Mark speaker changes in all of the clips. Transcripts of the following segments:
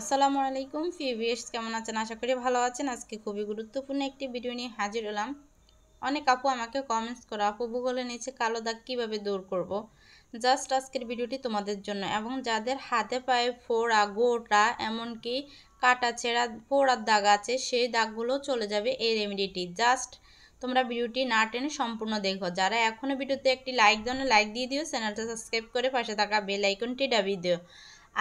Speaker 1: আসসালামু আলাইকুম ফিভিয়ার্স কেমন আছেন আশা করি ভালো আছেন আজকে খুবই গুরুত্বপূর্ণ একটি ভিডিও নিয়ে হাজির হলাম অনেক আপু আমাকে কমেন্টস করে আপু ভূগোলের নিচে কালো দাগ কীভাবে দূর করব। জাস্ট আজকের ভিডিওটি তোমাদের জন্য এবং যাদের হাতে পায়ে ফোড়া গোটা এমনকি কাটা ছেঁড়া ফোড়ার দাগ আছে সেই দাগগুলো চলে যাবে এই রেমেডিটি জাস্ট তোমরা ভিডিওটি না টেনে সম্পূর্ণ দেখো যারা এখনও ভিডিওতে একটি লাইক দাও লাইক দিয়ে দিও চ্যানেলটা সাবস্ক্রাইব করে পাশে থাকা বেল আইকনটি ডাবি দিও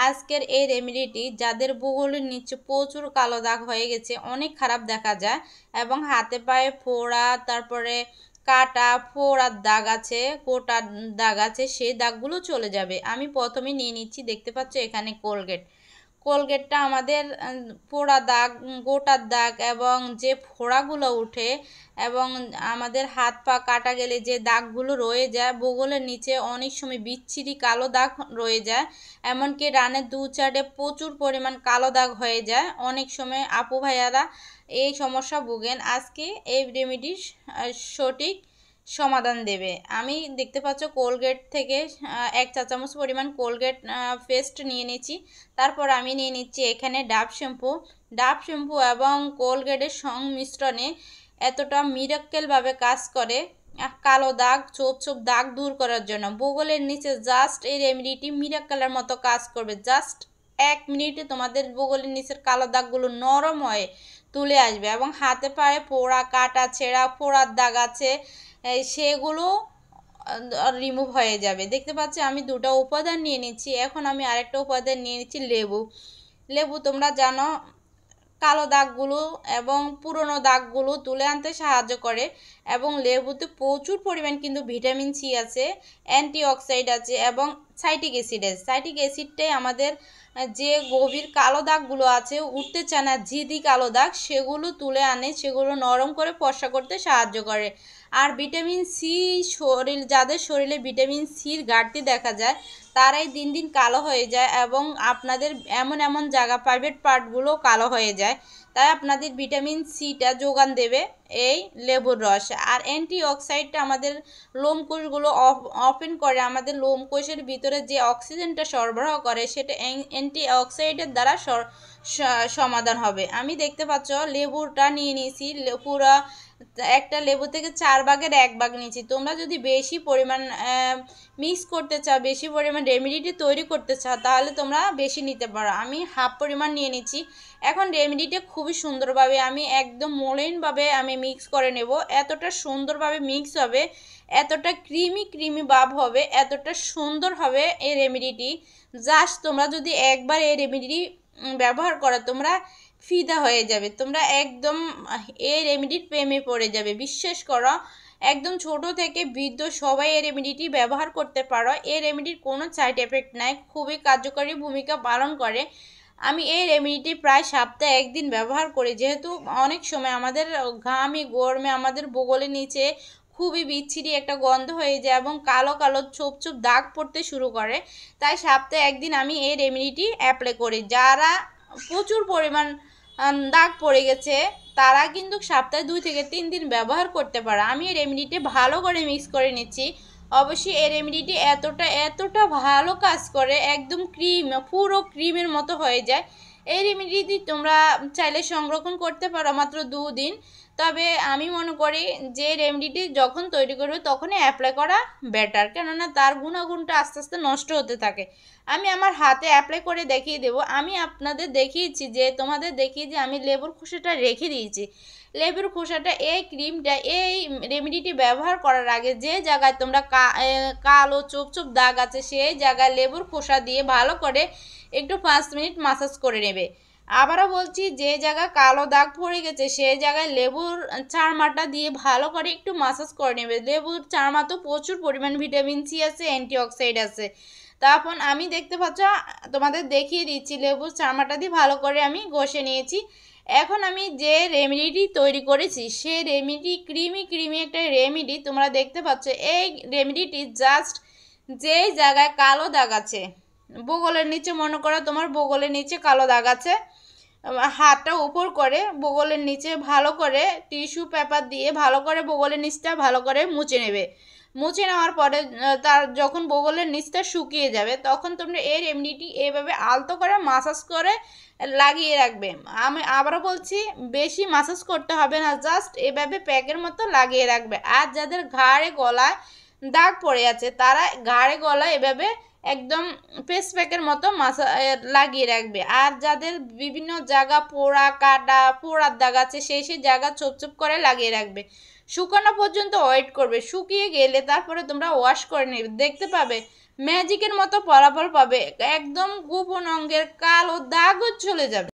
Speaker 1: আজকের এই রেমেডিটি যাদের বুগলের নিচে প্রচুর কালো দাগ হয়ে গেছে অনেক খারাপ দেখা যায় এবং হাতে পায়ে ফোড়া তারপরে কাটা ফোড়ার দাগ আছে কোটার দাগ আছে সেই দাগগুলো চলে যাবে আমি প্রথমে নিয়ে নিচ্ছি দেখতে পাচ্ছ এখানে কোলগেট কোলগেটটা আমাদের পোড়া দাগ গোটার দাগ এবং যে ফোড়াগুলো উঠে এবং আমাদের হাত পা কাটা গেলে যে দাগগুলো রয়ে যায় বগলের নিচে অনেক সময় বিচ্ছিরি কালো দাগ রয়ে যায় এমনকি রানের দু চারে প্রচুর পরিমাণ কালো দাগ হয়ে যায় অনেক সময় আপু ভাইয়ারা এই সমস্যা ভুগেন আজকে এই রেমেডির সঠিক সমাধান দেবে আমি দেখতে পাচ্ছ কোলগেট থেকে এক চা চামচ পরিমাণ কোলগেট পেস্ট নিয়ে নিচ্ছি তারপর আমি নিয়ে নিচ্ছি এখানে ডাব শ্যাম্পু ডাব শ্যাম্পু এবং কোলগেটের সংমিশ্রণে এতটা মিরাক্কেলভাবে কাজ করে কালো দাগ চোপ চোপ দাগ দূর করার জন্য বগলের নিচে জাস্ট এই রেমিডিটি মিরাক্কেলের মতো কাজ করবে জাস্ট এক মিনিটে তোমাদের বগলের নিচের কালো দাগগুলো নরম হয়ে তুলে আসবে এবং হাতে পায়ে পোড়া কাটা ছেঁড়া ফোড়ার দাগ আছে সেগুলো রিমুভ হয়ে যাবে দেখতে পাচ্ছি আমি দুটো উপাদান নিয়ে নিচ্ছি এখন আমি আরেকটা উপাদান নিয়ে নিচ্ছি লেবু লেবু তোমরা জানো কালো দাগগুলো এবং পুরনো দাগগুলো তুলে আনতে সাহায্য করে এবং লেবুতে প্রচুর পরিমাণ কিন্তু ভিটামিন সি আছে অ্যান্টিঅক্সাইড আছে এবং সাইটিক অ্যাসিডের সাইটিক অ্যাসিডটাই আমাদের যে গভীর কালো দাগগুলো আছে উঠতে চায় না ঝিদি কালো দাগ সেগুলো তুলে আনে সেগুলো নরম করে ফর্সা করতে সাহায্য করে আর ভিটামিন সি শরীর যাদের শরীরে ভিটামিন সির ঘাটতি দেখা যায় তারাই দিন দিন কালো হয়ে যায় এবং আপনাদের এমন এমন জায়গা প্রাইভেট পার্টগুলো কালো হয়ে যায় তাই আপনাদের ভিটামিন সিটা যোগান দেবে এই লেবুর রস আর অ্যান্টিঅক্সাইডটা আমাদের লোমকোষগুলো অপেন করে আমাদের লোমকোষের ভিতরে যে অক্সিজেনটা সরবরাহ করে সেটা অ্যান্টিঅক্সাইডের দ্বারা সমাধান হবে আমি দেখতে পাচ্ছ লেবুটা নিয়ে নিয়েছি পুরা একটা লেবু থেকে চার ভাগের এক ভাগ নিয়েছি তোমরা যদি বেশি পরিমাণ মিক্স করতে চাও বেশি পরিমাণ রেমেডিটি তৈরি করতে চাও তাহলে তোমরা বেশি নিতে পারো আমি হাফ পরিমাণ নিয়ে নিচ্ছি এখন রেমেডিটা খুবই সুন্দরভাবে আমি একদম মলিনভাবে আমি মিক্স করে নেব এতটা সুন্দরভাবে মিক্স হবে এতটা ক্রিমি ক্রিমি ভাব হবে এতটা সুন্দর হবে এই রেমেডিটি জাস্ট তোমরা যদি একবার এই রেমেডিটি ব্যবহার করা তোমরা ফিদা হয়ে যাবে তোমরা একদম এই রেমেডির প্রেমে পড়ে যাবে বিশ্বাস করো একদম ছোট থেকে বৃদ্ধ সবাই এই রেমেডিটি ব্যবহার করতে পারো এই রেমেডির কোনো সাইড এফেক্ট নাই খুবই কার্যকরী ভূমিকা পালন করে আমি এই রেমেডিটি প্রায় সপ্তাহে একদিন ব্যবহার করি যেহেতু অনেক সময় আমাদের ঘামে গরমে আমাদের বগলের নিচে খুবই বিচ্ছিরি একটা গন্ধ হয়ে যায় এবং কালো কালো ছোপ ছোপ দাগ পড়তে শুরু করে তাই সপ্তাহে একদিন আমি এই রেমেডিটি অ্যাপ্লাই করি যারা প্রচুর পরিমাণ দাগ পড়ে গেছে তারা কিন্তু সপ্তাহে দুই থেকে তিন দিন ব্যবহার করতে পারে আমি এই রেমেডিটি ভালো করে মিক্স করে নিচ্ছি অবশ্যই এই রেমেডিটি এতটা এতটা ভালো কাজ করে একদম ক্রিম পুরো ক্রিমের মতো হয়ে যায় এই রেমেডিটি তোমরা চাইলে সংরক্ষণ করতে পারো মাত্র দুদিন তবে আমি মনে করি যে রেমেডিটি যখন তৈরি করবে তখনই অ্যাপ্লাই করা বেটার কেননা তার গুণাগুণটা আস্তে আস্তে নষ্ট হতে থাকে আমি আমার হাতে অ্যাপ্লাই করে দেখিয়ে দেবো আমি আপনাদের দেখিয়েছি যে তোমাদের দেখিয়ে যে আমি লেবুর খোসাটা রেখে দিয়েছি লেবুর খোসাটা এই ক্রিমটা এই রেমেডিটি ব্যবহার করার আগে যে জায়গায় তোমরা কালো চোপ চোপ দাগ আছে সেই জায়গায় লেবুর খোসা দিয়ে ভালো করে একটু পাঁচ মিনিট মাসাজ করে নেবে আবারও বলছি যে জায়গায় কালো দাগ পড়ে গেছে সেই জায়গায় লেবুর চারমাটা দিয়ে ভালো করে একটু মাসাজ করে নেবে লেবুর চারমা তো প্রচুর পরিমাণ ভিটামিন সি আছে অ্যান্টিঅক্সাইড আছে তখন আমি দেখতে পাচ্ছ তোমাদের দেখিয়ে দিচ্ছি লেবুর চারমাটা দিয়ে ভালো করে আমি ঘষে নিয়েছি এখন আমি যে রেমেডিটি তৈরি করেছি সে রেমেডি ক্রিমি ক্রিমি একটা রেমেডি তোমরা দেখতে পাচ্ছ এই রেমেডিটি জাস্ট যেই জায়গায় কালো দাগ আছে বগলের নিচে মনে করো তোমার বগলের নিচে কালো দাগ আছে হাতটা উপর করে বগলের নিচে ভালো করে টিস্যু পেপার দিয়ে ভালো করে বগলের নিচটা ভালো করে মুছে নেবে মুছে নেওয়ার পরে তার যখন বগলের নিচটা শুকিয়ে যাবে তখন তোমরা এর এমনিটি এভাবে আলতো করে মাসাজ করে লাগিয়ে রাখবে আমি আবারও বলছি বেশি মাসাজ করতে হবে না জাস্ট এভাবে প্যাকের মতো লাগিয়ে রাখবে আর যাদের ঘাড়ে গলায় দাগ পড়ে আছে তারা ঘাড়ে গলায় এভাবে একদম পেস প্যাকের মতো মাসা লাগিয়ে রাখবে আর যাদের বিভিন্ন জায়গা পোড়া কাটা পোড়ার দাগ আছে সেই সেই জায়গা চোপ চোপ করে লাগিয়ে রাখবে শুকানো পর্যন্ত ওয়েট করবে শুকিয়ে গেলে তারপরে তোমরা ওয়াশ করে নেবে দেখতে পাবে ম্যাজিকের মতো ফলাফল পাবে একদম গোপন অঙ্গের কালো দাগও চলে যাবে